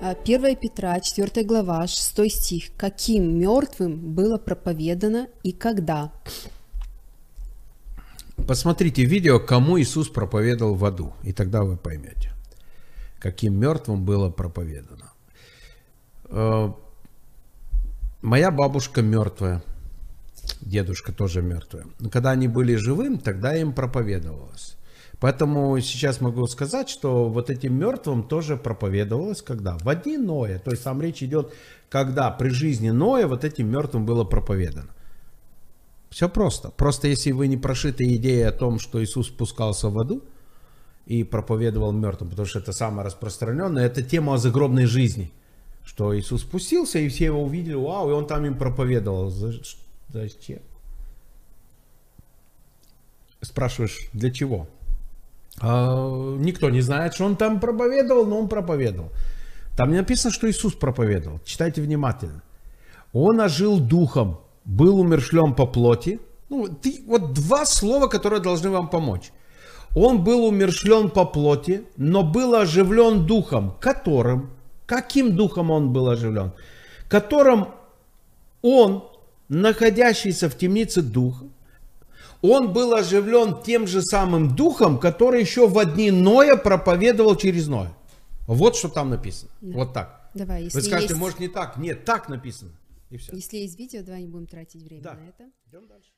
1 а, Петра, 4 глава, 6 стих. Каким мертвым было проповедано и когда? Посмотрите видео, кому Иисус проповедовал в аду, и тогда вы поймете, каким мертвым было проповедано. А, Моя бабушка мертвая, дедушка тоже мертвая. когда они были живым, тогда им проповедовалось. Поэтому сейчас могу сказать, что вот этим мертвым тоже проповедовалось, когда в одни Ноя, то есть там речь идет, когда при жизни Ноя вот этим мертвым было проповедано. Все просто. Просто если вы не прошиты идеей о том, что Иисус спускался в аду и проповедовал мертвым, потому что это самое распространенное, это тема о загробной жизни, что Иисус спустился и все его увидели, вау, и он там им проповедовал. Зачем? Спрашиваешь, для чего? А, никто не знает, что он там проповедовал, но он проповедовал. Там не написано, что Иисус проповедовал. Читайте внимательно. Он ожил духом, был умершлен по плоти. Ну, ты, вот два слова, которые должны вам помочь. Он был умершлен по плоти, но был оживлен духом, которым, каким духом он был оживлен, которым он, находящийся в темнице дух, он был оживлен тем же самым духом, который еще в одни Ноя проповедовал через Ноя. Вот что там написано. Да. Вот так. Давай, если Вы скажете, есть... может не так. Нет, так написано. И все. Если есть видео, давай не будем тратить время да. на это. Идем дальше.